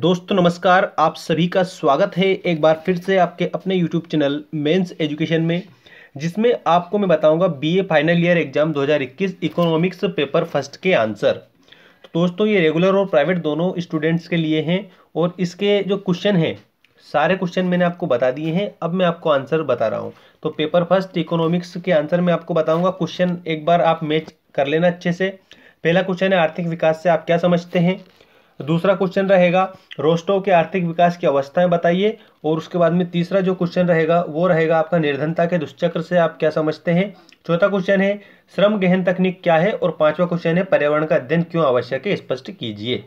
दोस्तों नमस्कार आप सभी का स्वागत है एक बार फिर से आपके अपने यूट्यूब चैनल मेंस एजुकेशन में जिसमें आपको मैं बताऊंगा BA final year exam 2021 economics paper first के आंसर तो दोस्तों ये रेगुलर और प्राइवेट दोनों स्टूडेंट्स के लिए हैं और इसके जो क्वेश्चन हैं सारे क्वेश्चन मैंने आपको बता दिए हैं अब मैं आपको आंसर बता रहा हूँ तो पेपर फर्स्ट इकोनॉमिक्स के आंसर में आपको बताऊँगा क्वेश्चन एक बार आप मैच कर लेना अच्छे से पहला क्वेश्चन है आर्थिक विकास से आप क्या समझते हैं तो दूसरा क्वेश्चन रहेगा रोस्टो के आर्थिक विकास की अवस्थाएं बताइए और उसके बाद में तीसरा जो क्वेश्चन रहेगा वो रहेगा आपका निर्धनता के दुष्चक्र से आप क्या समझते हैं चौथा क्वेश्चन है श्रम गहन तकनीक क्या है और पांचवा क्वेश्चन है पर्यावरण का अध्ययन क्यों आवश्यक है स्पष्ट कीजिए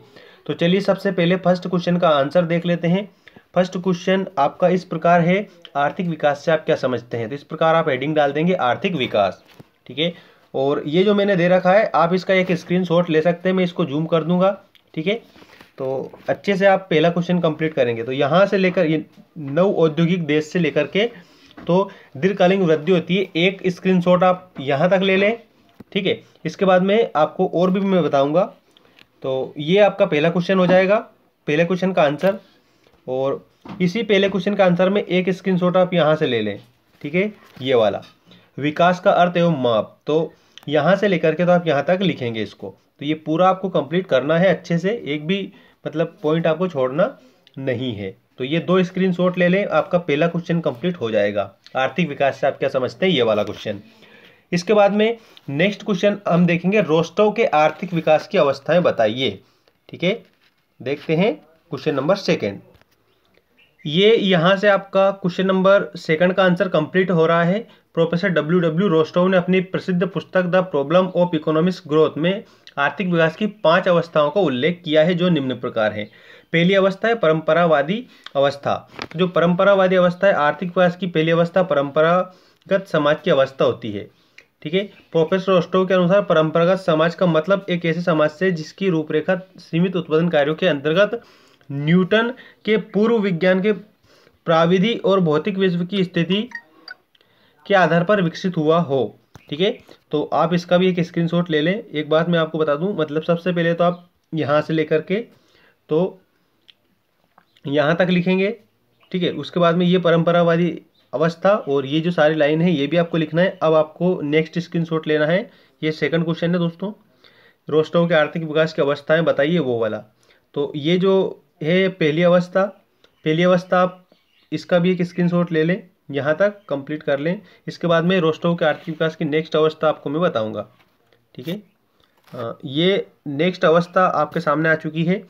तो चलिए सबसे पहले फर्स्ट क्वेश्चन का आंसर देख लेते हैं फर्स्ट क्वेश्चन आपका इस प्रकार है आर्थिक विकास से आप क्या समझते हैं तो इस प्रकार आप हेडिंग डाल देंगे आर्थिक विकास ठीक है और ये जो मैंने दे रखा है आप इसका एक स्क्रीनशॉट ले सकते हैं मैं इसको जूम कर दूंगा ठीक है तो अच्छे से आप पहला क्वेश्चन कंप्लीट करेंगे तो यहाँ से लेकर ये नव औद्योगिक देश से लेकर के तो दीर्घकालीन वृद्धि होती है एक स्क्रीनशॉट आप यहाँ तक ले लें ठीक है इसके बाद में आपको और भी मैं बताऊँगा तो ये आपका पहला क्वेश्चन हो जाएगा पहले क्वेश्चन का आंसर और इसी पहले क्वेश्चन का आंसर में एक स्क्रीन आप यहाँ से ले लें ठीक है ये वाला विकास का अर्थ एवं माप तो यहाँ से लेकर के तो आप यहाँ तक लिखेंगे इसको तो ये पूरा आपको कंप्लीट करना है अच्छे से एक भी मतलब पॉइंट आपको छोड़ना नहीं है तो ये दो स्क्रीनशॉट ले लें आपका पहला क्वेश्चन कंप्लीट हो जाएगा आर्थिक विकास से आप क्या समझते हैं ये वाला क्वेश्चन इसके बाद में नेक्स्ट क्वेश्चन हम देखेंगे रोस्टो के आर्थिक विकास की अवस्थाएं बताइए ठीक है देखते हैं क्वेश्चन नंबर सेकेंड ये यहाँ से आपका क्वेश्चन नंबर सेकंड का आंसर कंप्लीट हो रहा है प्रोफेसर डब्ल्यू डब्ल्यू रोस्टोव ने अपनी प्रसिद्ध पुस्तक the problem of economics growth में आर्थिक विकास की पांच अवस्थाओं का उल्लेख किया है जो निम्न प्रकार है पहली अवस्था है परंपरावादी अवस्था जो परंपरावादी अवस्था है आर्थिक विकास की पहली अवस्था परंपरागत समाज की अवस्था होती है ठीक है प्रोफेसर रोस्टोव के अनुसार परंपरागत समाज का मतलब एक ऐसे समाज से जिसकी रूपरेखा सीमित उत्पादन कार्यों के अंतर्गत न्यूटन के पूर्व विज्ञान के प्राविधि और भौतिक विश्व की स्थिति के आधार पर विकसित हुआ हो ठीक है तो आप इसका भी एक स्क्रीनशॉट ले लें एक बात मैं आपको बता दूं मतलब सबसे पहले तो आप यहाँ से लेकर के तो यहाँ तक लिखेंगे ठीक है उसके बाद में ये परंपरावादी अवस्था और ये जो सारी लाइन है ये भी आपको लिखना है अब आपको नेक्स्ट शॉट लेना है ये सेकंड क्वेश्चन है दोस्तों रोस्टों के आर्थिक विकास की अवस्थाएं बताइए वो वाला तो ये जो है पहली अवस्था पहली अवस्था आप इसका भी एक स्क्रीनशॉट ले लें यहाँ तक कंप्लीट कर लें इसके बाद में रोस्टो के आर्थिक विकास की नेक्स्ट अवस्था आपको मैं बताऊँगा ठीक है ये नेक्स्ट अवस्था आपके सामने आ चुकी है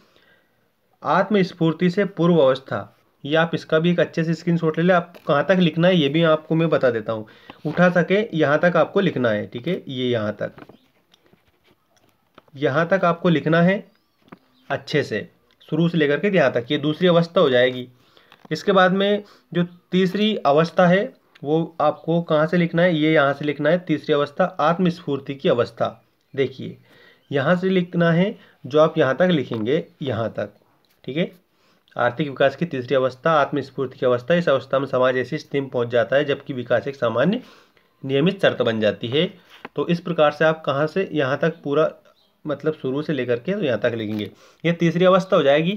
आत्मस्फूर्ति से पूर्व अवस्था ये आप इसका भी एक अच्छे से स्क्रीन शॉट ले लें आप कहाँ तक लिखना है ये भी आपको मैं बता देता हूँ उठा सके यहाँ तक आपको लिखना है ठीक है ये यहाँ तक यहाँ तक आपको लिखना है अच्छे से शुरू से लेकर के यहाँ तक ये दूसरी अवस्था हो जाएगी इसके बाद में जो तीसरी अवस्था है वो आपको कहाँ से लिखना है ये यहाँ से लिखना है तीसरी अवस्था आत्मस्फूर्ति की अवस्था देखिए यहाँ से लिखना है जो आप यहाँ तक लिखेंगे यहाँ तक ठीक है आर्थिक विकास की तीसरी अवस्था आत्मस्फूर्ति की अवस्था इस अवस्था में समाज ऐसी स्थिति में पहुँच जाता है जबकि विकास एक सामान्य नियमित शर्त बन जाती है तो इस प्रकार से आप कहाँ से यहाँ तक पूरा मतलब शुरू से लेकर के तो यहाँ तक लिखेंगे ये तीसरी अवस्था हो जाएगी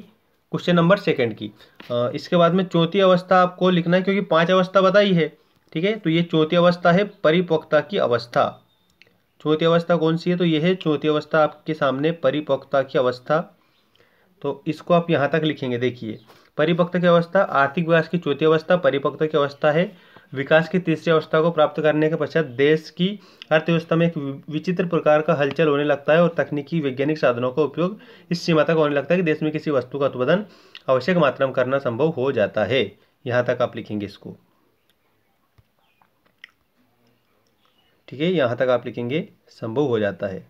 क्वेश्चन नंबर सेकंड की आ, इसके बाद में चौथी अवस्था आपको लिखना है क्योंकि पांच अवस्था बताई है ठीक है तो ये चौथी अवस्था है परिपक्वता की अवस्था चौथी अवस्था कौन सी है तो ये है चौथी अवस्था आपके सामने परिपक्वता की अवस्था तो इसको आप यहाँ तक लिखेंगे देखिए परिपक्वता की अवस्था आर्थिक विकास की चौथी अवस्था परिपक्वता की अवस्था है विकास की तीसरी अवस्था को प्राप्त करने के पश्चात देश की अर्थव्यवस्था में एक विचित्र प्रकार का हलचल होने लगता है और तकनीकी वैज्ञानिक साधनों का उपयोग इस सीमा तक होने लगता है कि देश में किसी वस्तु का उत्पादन आवश्यक मात्रा में करना संभव हो जाता है यहाँ तक आप लिखेंगे इसको ठीक है यहाँ तक आप लिखेंगे संभव हो जाता है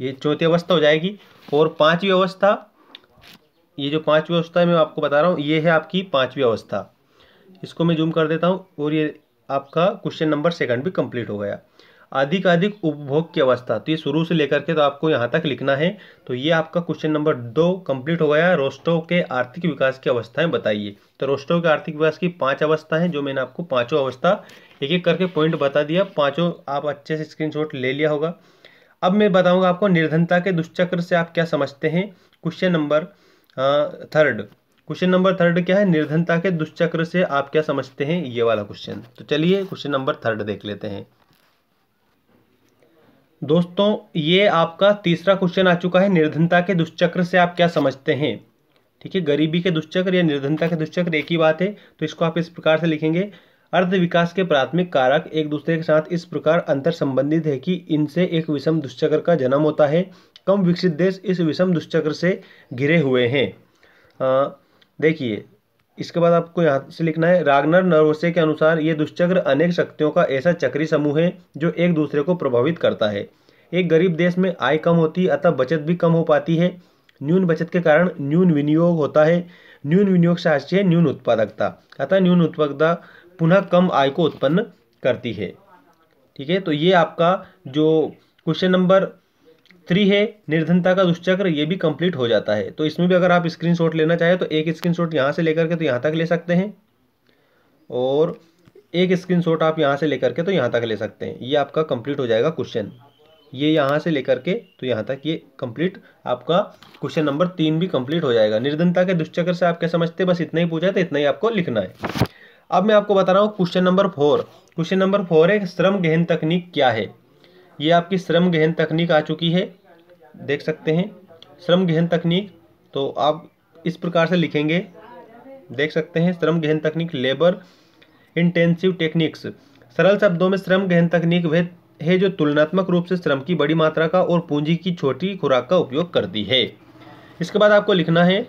ये चौथी अवस्था हो जाएगी और पांचवी अवस्था ये जो पांचवी अवस्था मैं आपको बता रहा हूँ ये है आपकी पांचवी अवस्था इसको मैं जूम कर देता हूँ और ये आपका क्वेश्चन नंबर सेकंड भी कंप्लीट हो गया अधिक अधिक उपभोग की अवस्था तो ये शुरू से लेकर के तो आपको यहाँ तक लिखना है तो ये आपका क्वेश्चन नंबर दो कंप्लीट हो गया रोस्टो के आर्थिक विकास की अवस्थाएं बताइए तो रोस्टो के आर्थिक विकास की पांच अवस्था हैं जो मैंने आपको पांचों अवस्था एक एक करके पॉइंट बता दिया पांचों आप अच्छे से स्क्रीन ले लिया होगा अब मैं बताऊंगा आपको निर्धनता के दुष्चक्र से आप क्या समझते हैं question number third question number third क्या है निर्धनता के दुष्चक्र से आप क्या समझते हैं ये वाला क्वेश्चन तो चलिए क्वेश्चन नंबर थर्ड देख लेते हैं दोस्तों ये आपका तीसरा क्वेश्चन आ चुका है निर्धनता के दुष्चक्र से आप क्या समझते हैं ठीक है गरीबी के दुष्चक्र या निर्धनता के दुष्चक्र एक ही बात है तो इसको आप इस प्रकार से लिखेंगे अर्ध विकास के प्राथमिक कारक एक दूसरे के साथ इस प्रकार अंतर संबंधित है कि इनसे एक विषम दुष्चक्र का जन्म होता है कम विकसित देश इस विषम दुष्चक्र से घिरे हुए हैं देखिए इसके बाद आपको यहाँ से लिखना है रागनर नरोसे के अनुसार ये दुष्चक्र अनेक शक्तियों का ऐसा चक्री समूह है जो एक दूसरे को प्रभावित करता है एक गरीब देश में आय कम होती अतः बचत भी कम हो पाती है न्यून बचत के कारण न्यून विनियोग होता है न्यून विनियोग से है न्यून उत्पादकता अतः न्यून उत्पादकता पुनः कम आय को उत्पन्न करती है ठीक है तो ये आपका जो क्वेश्चन नंबर थ्री है निर्धनता का दुष्चक्र ये भी कंप्लीट हो जाता है तो इसमें भी अगर आप शॉट लेना चाहें तो एक शॉट यहाँ से लेकर के तो यहाँ तक ले सकते हैं और एक शॉट आप यहाँ से लेकर के तो यहाँ तक ले सकते हैं ये आपका कंप्लीट हो जाएगा क्वेश्चन ये यहाँ से लेकर के तो यहाँ तक ये कंप्लीट आपका क्वेश्चन नंबर तीन भी कंप्लीट हो जाएगा निर्धनता के दुष्चक्र से आप क्या समझते हैं बस इतना ही पूछा है तो इतना ही आपको लिखना है अब मैं आपको बता रहा हूँ question number four question number four है श्रम गहन तकनीक क्या है ये आपकी श्रम गहन तकनीक आ चुकी है देख सकते हैं श्रम गहन तकनीक तो आप इस प्रकार से लिखेंगे देख सकते हैं श्रम गहन तकनीक लेबर इंटेंसिव टेक्निक्स सरल शब्दों में श्रम गहन तकनीक वह है जो तुलनात्मक रूप से श्रम की बड़ी मात्रा का और पूंजी की छोटी खुराक का उपयोग करती है इसके बाद आपको लिखना है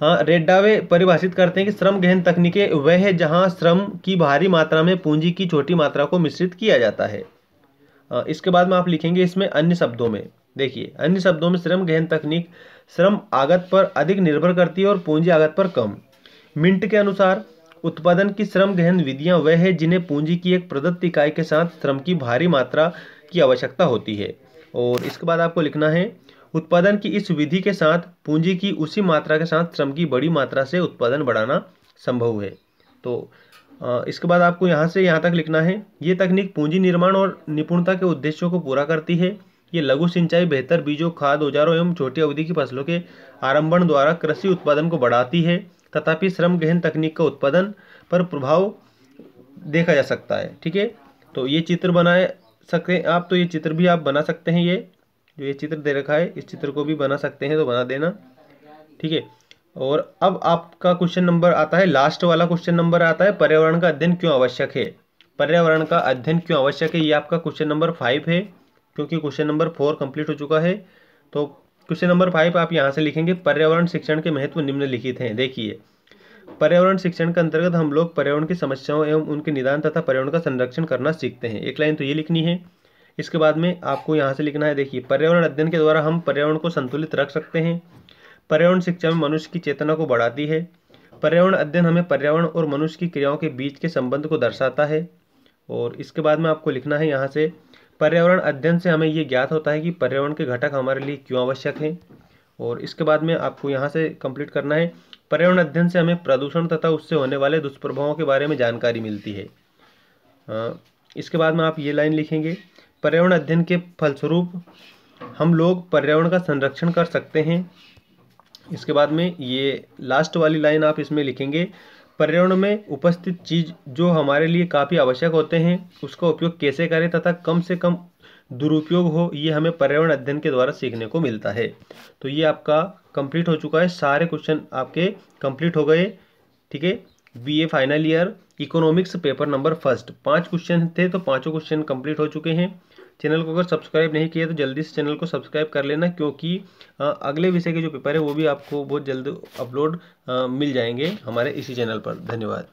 हाँ रेड्डावे परिभाषित करते हैं कि श्रम गहन तकनीकें वह है जहाँ श्रम की भारी मात्रा में पूंजी की छोटी मात्रा को मिश्रित किया जाता है इसके बाद में आप लिखेंगे इसमें अन्य शब्दों में देखिए अन्य शब्दों में श्रम गहन तकनीक श्रम आगत पर अधिक निर्भर करती है और पूंजी आगत पर कम मिंट के अनुसार उत्पादन की श्रम गहन विधियां वह है जिन्हें पूंजी की एक प्रदत्त इकाई के साथ श्रम की भारी मात्रा की आवश्यकता होती है और इसके बाद आपको लिखना है उत्पादन की इस विधि के साथ पूंजी की उसी मात्रा के साथ श्रम की बड़ी मात्रा से उत्पादन बढ़ाना संभव है तो इसके बाद आपको यहाँ से यहाँ तक लिखना है ये तकनीक पूंजी निर्माण और निपुणता के उद्देश्यों को पूरा करती है ये लघु सिंचाई बेहतर बीजों खाद औजारों एवं छोटी अवधि की फसलों के आरंभण द्वारा कृषि उत्पादन को बढ़ाती है तथापि श्रम गहन तकनीक का उत्पादन पर प्रभाव देखा जा सकता है ठीक है तो ये चित्र बना सकते हैं आप तो ये चित्र भी आप बना सकते हैं ये जो ये चित्र दे रखा है इस चित्र को भी बना सकते हैं तो बना देना ठीक है और अब आपका क्वेश्चन नंबर आता है लास्ट वाला क्वेश्चन नंबर आता है पर्यावरण का अध्ययन क्यों आवश्यक है पर्यावरण का अध्ययन क्यों आवश्यक है ये आपका क्वेश्चन नंबर फाइव है क्योंकि क्वेश्चन नंबर फोर कंप्लीट हो चुका है तो क्वेश्चन नंबर फाइव आप यहाँ से लिखेंगे पर्यावरण शिक्षण के महत्व निम्नलिखित हैं देखिए पर्यावरण शिक्षण के अंतर्गत हम लोग पर्यावरण की समस्याओं एवं उनके निदान तथा पर्यावरण का संरक्षण करना सीखते हैं एक लाइन तो ये लिखनी है इसके बाद में आपको यहाँ से लिखना है देखिए पर्यावरण अध्ययन के द्वारा हम पर्यावरण को संतुलित रख सकते हैं पर्यावरण शिक्षा में मनुष्य की चेतना को बढ़ाती है पर्यावरण अध्ययन हमें पर्यावरण और मनुष्य की क्रियाओं के बीच के संबंध को दर्शाता है और इसके बाद में आपको लिखना है यहाँ से पर्यावरण अध्ययन से हमें ये ज्ञात होता है कि पर्यावरण के घटक हमारे लिए क्यों आवश्यक हैं और इसके बाद में आपको यहाँ से कंप्लीट करना है पर्यावरण अध्ययन से हमें प्रदूषण तथा उससे होने वाले दुष्प्रभावों के बारे में जानकारी मिलती है इसके बाद में आप ये लाइन लिखेंगे पर्यावरण अध्ययन के फलस्वरूप हम लोग पर्यावरण का संरक्षण कर सकते हैं इसके बाद में ये लास्ट वाली लाइन आप इसमें लिखेंगे पर्यावरण में उपस्थित चीज जो हमारे लिए काफ़ी आवश्यक होते हैं उसका उपयोग कैसे करें तथा कम से कम दुरुपयोग हो ये हमें पर्यावरण अध्ययन के द्वारा सीखने को मिलता है तो ये आपका कंप्लीट हो चुका है सारे क्वेश्चन आपके कंप्लीट हो गए ठीक है BA final year economics paper number first पांच क्वेश्चन थे तो पांचों क्वेश्चन कंप्लीट हो चुके हैं चैनल को अगर सब्सक्राइब नहीं किया तो जल्दी से चैनल को सब्सक्राइब कर लेना क्योंकि अगले विषय के जो पेपर है वो भी आपको बहुत जल्द अपलोड मिल जाएंगे हमारे इसी चैनल पर धन्यवाद